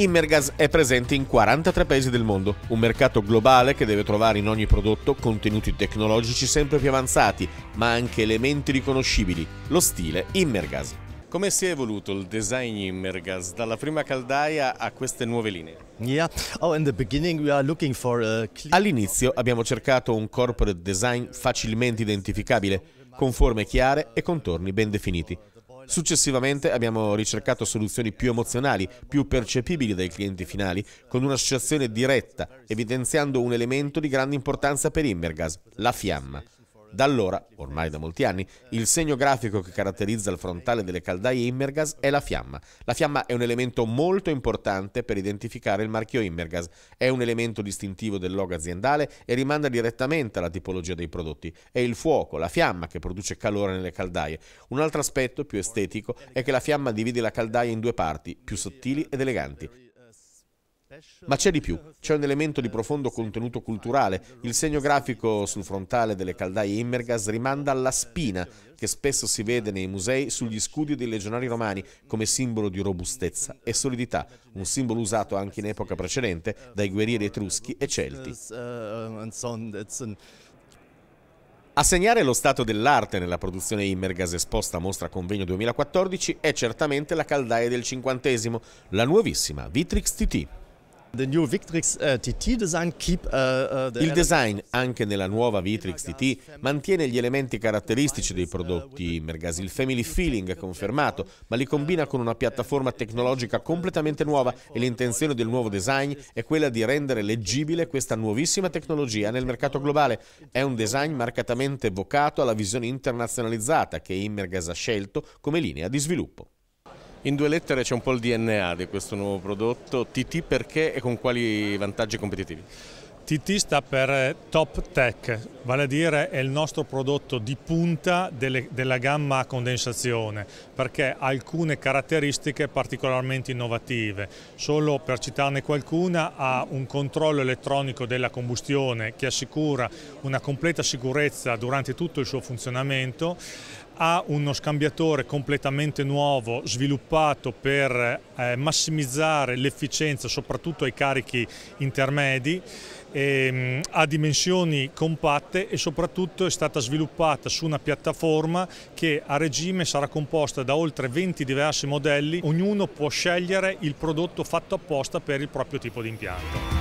Immergas è presente in 43 paesi del mondo, un mercato globale che deve trovare in ogni prodotto contenuti tecnologici sempre più avanzati, ma anche elementi riconoscibili, lo stile Immergas. Come si è evoluto il design Immergas dalla prima caldaia a queste nuove linee? Oh, All'inizio abbiamo cercato un corporate design facilmente identificabile, con forme chiare e contorni ben definiti. Successivamente abbiamo ricercato soluzioni più emozionali, più percepibili dai clienti finali, con un'associazione diretta, evidenziando un elemento di grande importanza per Immergas, la fiamma. Da allora, ormai da molti anni, il segno grafico che caratterizza il frontale delle caldaie Immergas è la fiamma. La fiamma è un elemento molto importante per identificare il marchio Immergas. È un elemento distintivo del logo aziendale e rimanda direttamente alla tipologia dei prodotti. È il fuoco, la fiamma che produce calore nelle caldaie. Un altro aspetto più estetico è che la fiamma divide la caldaia in due parti, più sottili ed eleganti. Ma c'è di più, c'è un elemento di profondo contenuto culturale. Il segno grafico sul frontale delle caldaie Immergas rimanda alla spina, che spesso si vede nei musei sugli scudi dei legionari romani, come simbolo di robustezza e solidità, un simbolo usato anche in epoca precedente dai guerrieri etruschi e celti. A segnare lo stato dell'arte nella produzione Immergas esposta a Mostra Convegno 2014 è certamente la caldaia del cinquantesimo, la nuovissima Vitrix TT. Eh, eh, eh, il design, anche nella nuova Vitrix TT, mantiene gli elementi caratteristici dei prodotti Immergas, il family feeling è confermato, ma li combina con una piattaforma tecnologica completamente nuova e l'intenzione del nuovo design è quella di rendere leggibile questa nuovissima tecnologia nel mercato globale. È un design marcatamente vocato alla visione internazionalizzata che Immergas ha scelto come linea di sviluppo. In due lettere c'è un po' il DNA di questo nuovo prodotto, TT perché e con quali vantaggi competitivi? TT sta per eh, Top Tech, vale a dire è il nostro prodotto di punta delle, della gamma a condensazione perché ha alcune caratteristiche particolarmente innovative. Solo per citarne qualcuna ha un controllo elettronico della combustione che assicura una completa sicurezza durante tutto il suo funzionamento, ha uno scambiatore completamente nuovo sviluppato per eh, massimizzare l'efficienza soprattutto ai carichi intermedi ehm, ha dimensioni compatte e soprattutto è stata sviluppata su una piattaforma che a regime sarà composta da oltre 20 diversi modelli, ognuno può scegliere il prodotto fatto apposta per il proprio tipo di impianto.